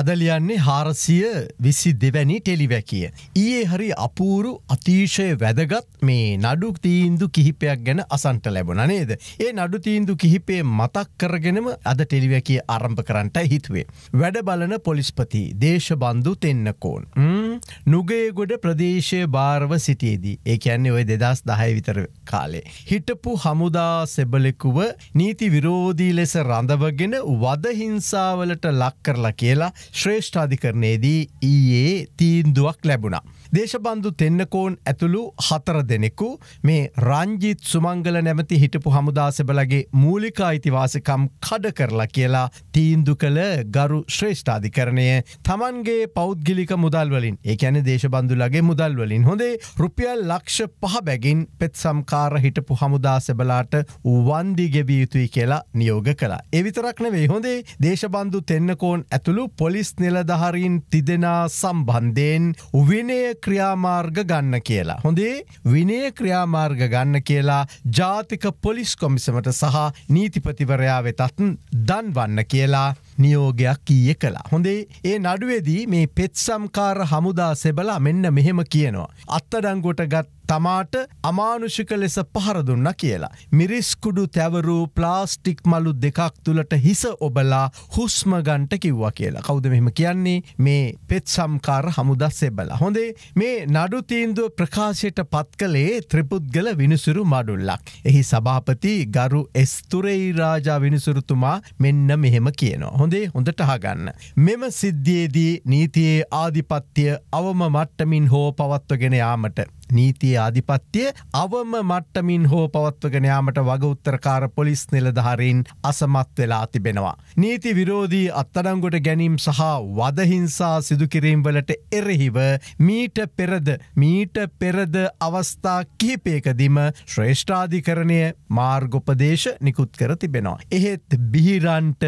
අදලියන්නේ හාරසිය විසි දෙවැනි ටෙලිවැකිය. ඊයේ හරි අපූරු අතීශය වැදගත් මේ නඩු තීන්දු කිහිපයක් ගැන අසන්ට ලැබුණ නේද. ඒ නඩු තීන්දු කිහිපේ මතක් කරගෙනම අද ටෙලිවැකිය ආරම්භ කරන්නට හිතුවේ. වැඩ බලන පොලිස්පති දේශබන්ධු තෙන්නකෝන්. නුගේගොඩ ප්‍රදේශය භාරව සිටියේදී. ඒ ඇන්නේ ඔය දෙදස් දහය විතර කාලේ. හිටපු හමුදා සෙබලෙකුව නීති විරෝධී ලෙස රඳවගෙන වදහිංසාවලට ලක් කරලා කියලා ශ්‍රේෂ්ඨාධිකරණයේදී ඊයේ තීන්දුවක් ලැබුණා. දේශබන්දු තෙන්නකෝන් ඇතුළු හතර දෙනෙකු මේ රංජිත් සුමංගල නැමති හිටපු හමුදාසබලගේ මූලික අයිතිවාසකම් කඩ කරලා කියලා තීන්දු කළ ගරු ශ්‍රේෂ්ඨාධිකරණය තමන්ගේ පෞද්ගිලික මුදල්වලින් ඒකැන දේශබන්දුලගේ මුදල්වලින් හොඳේ රුපියල් ලක්ෂ පහ බැගින් පෙත් සම්කාර හිටපු හමුදාසබලාට වන්දිගෙවිය යුතුයි කියලා නියෝග කලා. එවිතරක්න වේ හොඳේ දේශබන්දු තෙන්නකෝන් ඇතුළු පොලිස් නිලධහරින් තිදෙනා සම්බන්ධයෙන් විනය ක්‍රියාමාර්ග ගන්න කියලා. හොඳේ විනේ ක්‍රියාමාර්ග ගන්න කියලා ජාතික පොලිස් කොමිසමට සහ නීතිපතිවරයා වෙතත් දන්වන්න කියලා නියෝගයක් ඊය කලා. හොඳේ ඒ නඩුවේදී මේ පෙත්සම්කාර හමුදා සෙබලා මෙන්න මෙහෙම කියනවා. අත්තඩංගොට ගත් තමාට අමානුෂික ලෙස පහරදුන්න කියලා. මිරිස්කුඩු තැවරූ ප්ලාස්ටික් මලු දෙකක් තුළට හිස ඔබලා හුස්මගන්ට කිව්වා කියලා. කෞද මෙහෙම කියන්නේ මේ පෙත් සම්කාර හමුදස්සේ බලා. හොඳේ මේ නඩු තීන්දුව ප්‍රකාශයට පත් කළේ ත්‍රිපුද්ගල විනිසුරු මඩුල්ලක්. එහි සභාපති ගරු එස්තුරෙයි රාජා විනිසුරුතුමා මෙන්න මෙහෙම කියනවා. හොඳේ හොඳට හගන්න. මෙම සිද්ධියේදී නීතියේ ආධිපත්‍යය අවම මට්ටමින් හෝ පවත්වගෙන යාමට නීතිය ආධිපත්‍යය අවම මට්ටමින් හෝ පවත්වගෙනයාමට වගඋත්තරකාර පොලිස් නිලධහරින් අසමත් වෙලා තිබෙනවා. නීති විරෝධී අත්තඩංගොට ගැනීම් සහ වදහිංසා සිදුකිරීම්වලට එරෙහිව මීට පෙරද මීට පෙරද අවස්ථා කිහිපේකදිම ශ්‍රේෂ්ඨාධිකරණය මාර්ගොපදේශ නිකුත් කර තිබෙනවා. එහෙත් බිහිරන්ට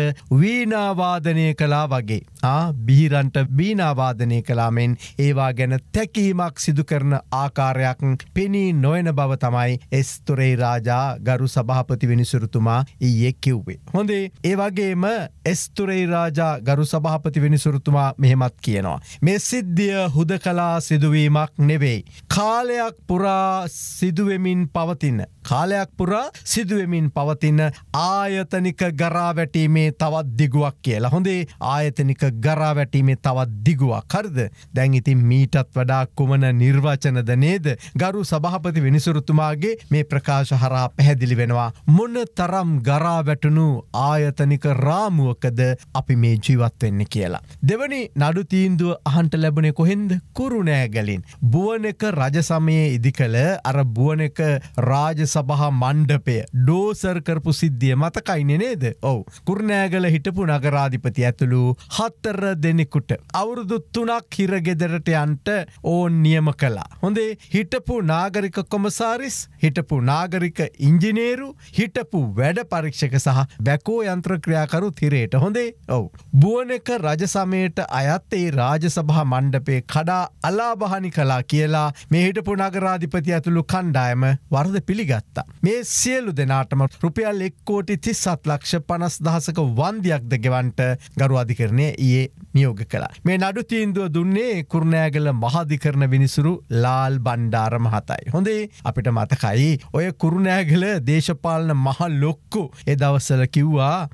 වීනාවාදනය කලා වගේ. සහ බිහිරන්ට බීනාවාදනය කලාමෙන් ඒවා ගැන තැකීමක් සිදු කරන ආකාරයක් පෙනී නොයන බව තමයි එස්තුරේ රාජා ගරු සභාපති වෙනිසුරතුමා ඊයේ කිව්වේ. හොඳේ ඒවගේම එස්තුරේ රාජා ගරු සභාපති වෙනිසුරතුමා මෙහෙමත් කියනවා. මේ සිද්ධිය හුද කලා සිදුවීමක් නෙවෙයි. කාලයක් පුරා සිදුවමින් පවතින්න. කාලයක් පුරා සිදුවමින් පවතින ආයතනික ගරාවැටීමේ තවත් දිගුවක් කියලා හොඳේ ආයතනික ගරාවැටීමේ තවත් දිගුවක් හරද දැන් ඉතින් මීටත් වඩා කුමන නිර්වචනද නේද ගරු සභහපති විනිසුරුතුමාගේ මේ ප්‍රකාශ හරා පැහැදිලි වෙනවා මොන තරම් ගරාවැටනු ආයතනික රාමුවකද අපි මේ ජීවත් වෙන්න කියලා. දෙවනි නඩු තීන්දුව අහන්ට ලැබුණේ කොහෙන්ද කුරුණෑගලින්. බුවනක රජසමයේ ඉදිකළ අර බුවනක රාජස සබහා මණ්ඩපය ඩෝසර් කරපු සිද්ධිය මතකයින නේද ඔව කුරණෑගල හිටපු නගරාධිපති ඇතුළු හත්තර දෙනෙකුට අවුරුදු තුනක් හිරගෙදරට යන්ට ඕන් නියම කලා. හොඳේ හිටපු නාගරික කොමසාරිස් හිටපු නාගරික ඉංජිනේරු හිටපු වැඩ පරීක්ෂක සහ බැකෝ යන්ත්‍රක්‍රියාකරු තිරේට හොඳේ ඔව. බුවනක රජසමයට අයත් ඒ රාජසභා මණ්ඩපේ කඩා අලාභහනි කලා කියලා මේ හිටපු නගරාධිපති ඇතුළු කණ්ඩායම වර්ද පිළිගත්. ගත්තා. මේ සියලු දෙනාටම රුපියල් එක්කෝටි තිස්සත් ලක්ෂ පනස් දහසක වන්දයක්ද ගෙවන්ට ගරු අධිකරණය ඒ නියෝග කලා. මේ නඩු තීන්දුව දුන්නේ කුරුණෑගල මහධිකරණ විනිසුරු ලාල් බණ්ඩාර මහතයි. හොඳේ අපිට මතකයි ඔය කුරුණෑගල දේශපාලන මහල් ලොක්කු එ දවස්සල කිව්වා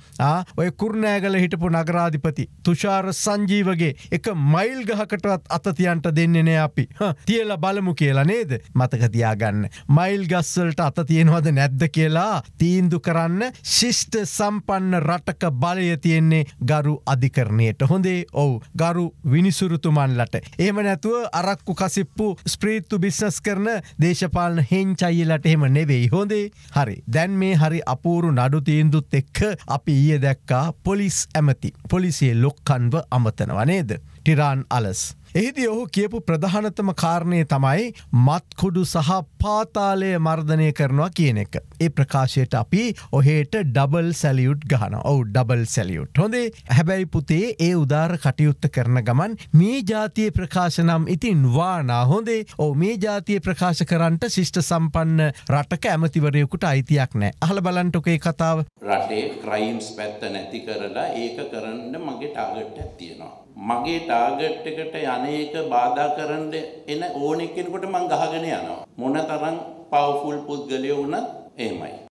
ඔය කුරුණෑගල හිටපු නගරාධිපති තුෂාර සංජීවගේ එක මයිල් ගහකටත් අතතියන්ට දෙන්නේනෑ අපි තියල බලමු කියලා නේද මතකතියාගන්න මයිල් ගස්සල්ට අත අවස්ථ තියෙනවද නැද්ද කියලා තීන්දු කරන්න ශිෂ්ට සම්පන්න රටක බලය තියෙන්නේ ගරු අධිකරණයට හොඳේ ඔවු ගරු විනිසුරුතුමන්ලට. එහම නැතුව අරක්කු කසිප්පු ස්ප්‍රීත්තු බිස්නස් කරන දේශපාලන හෙන්චයිලට එහෙම නෙවෙයි හොඳේ හරි දැන් මේ හරි අපූරු නඩු තීන්දුත් එක්ක අපි ඊය දැක්කා පොලිස් ඇමති පොලිසිය ලොක්කන්ව අමතනවනේද ටිරාන් අලස්. එහිදී ඔහු කියපු ප්‍රධානතම කාරණය තමයි මත්කුඩු සහ පාතාලය මර්ධනය කරනවා කියන එක. ඒ ප්‍රකාශයට අපි ඔහේට ඩබල් සැලියුට් ගහන ඔවු ඩබල් සැලියුට් හොඳේ හැබැයි පුතේ ඒ උදාර කටයුත්ත කරන ගමන් මේ ජාතිය ප්‍රකාශනම් ඉතින් වානා හොඳේ ඕ මේ ජාතිය ප්‍රකාශ කරන්නට ශිෂ්ට සම්පන්න රටක ඇමතිවරයකුට අයිතියක් නෑ අහල බලන්ටොකේ කතාව රටේ ක්‍රයිම්ස් පැත්ත නැති කරලා ඒක කරන්න මගේ ටාගට්ට තියෙනවා. මගේ ටාගට් එකට යනක බාධා කරන්න එන ඕනෙක්කෙනකොට මං ගහගෙන යනවා. මොන තරම් පවෆුල් පුද්ගලය වුණත් AMI.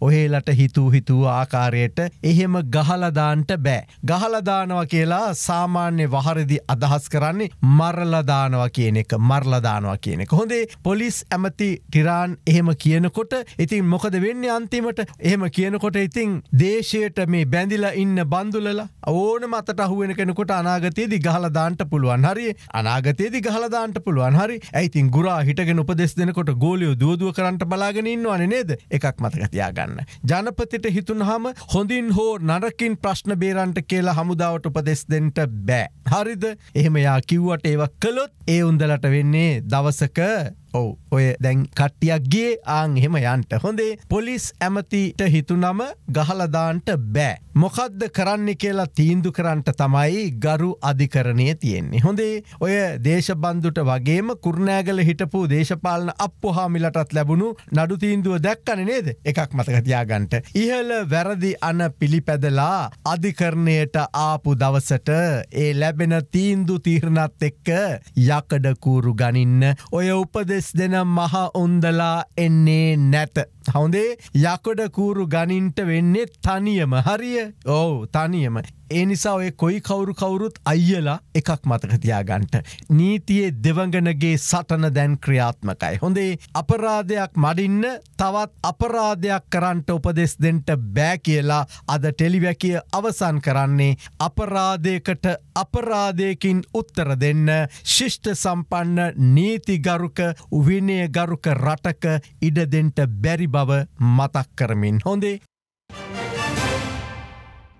ඔහේලට හිතූ හිතූ ආකාරයට එහෙම ගහලදාන්ට බෑ. ගහලදානවා කියලා සාමාන්‍ය වහරදි අදහස් කරන්නේ මරලදානවා කියන එක මරලදානවා කියන එක. හොඳේ පොලිස් ඇමති ටිරාන් එහෙම කියනකොට ඉතින් මොකද වෙන්න අන්තිමට එහෙම කියනකොට ඉතිං දේශයට මේ බැඳිලා ඉන්න බන්දුලලා ඕන මතට අහුවෙන කෙනකොට අනාගතයේදි ගහලදාන්ට පුළුවන් හරි අනාගතයේදි ගහලදාන්ට පුළුවන් හරි ඇයිතින් ගුරා හිටගෙන උපදෙස් දෙනකොට ගෝලියෝ දුවදුව කරට බලාගෙන ඉන්නවන නේද එකක් මත. මතකතියාගන්න. ජනපතිට හිතුන්හම හොඳින් හෝ නරකින් ප්‍රශ්න බේරන්ට කියලා හමුදාවට උපදෙස් දෙෙන්ට බෑ. හරිද එහෙමයා කිව්වට ඒව කළොත් ඒ උන්දලට වෙන්නේ දවසක ඔව ඔය දැන් කට්ටියක්ගේ ආං එහෙම යන්ට හොඳේ පොලිස් ඇමතිට හිතුනම ගහලදාන්ට බෑ. මොකද්ද කරන්න කියලා තීන්දු කරන්ට තමයි ගරු අධිකරණය තියෙන්නේ. හොඳේ ඔය දේශබන්දුට වගේම කුරුණෑගල හිටපු දේශපාලන අප්පු හාමිලටත් ලැබුණු නඩු තීන්දුව දැක්කන නේද එකක් මතකතියාගන්ට. ඉහල වැරදි අන පිළිපැදලා අධිකරණයට ආපු දවසට ඒ ලැබෙන තීන්දු තීරණත් එක්ක යකඩකූරු ගනින්න ඔය උපදේ දෙස් දෙන මහ උන්දලා එන්නේ නැත. හොඳේ යකොට කූරු ගනින්ට වෙන්නේ තනියම හරිය ඕ තනියම. ඒ නිසා ඔය කොයි කවුරු කවුරුත් අයියලා එකක් මතකතියාගන්ට. නීතියේ දෙවඟනගේ සටන දැන් ක්‍රියාත්මකයි. හොඳේ අපරාධයක් මඩින්න තවත් අපරාධයක් කරන්ට උපදෙස් දෙන්ට බෑ කියලා අද ටෙලිවැකිය අවසන් කරන්නේ අපරාධයකට අපරාධයකින් උත්තර දෙන්න ශිෂ්ට සම්පන්න නීතිගරුක විනය ගරුක රටක ඉඩදෙන්ට බැරි බව මතක් කරමින් හොඳේ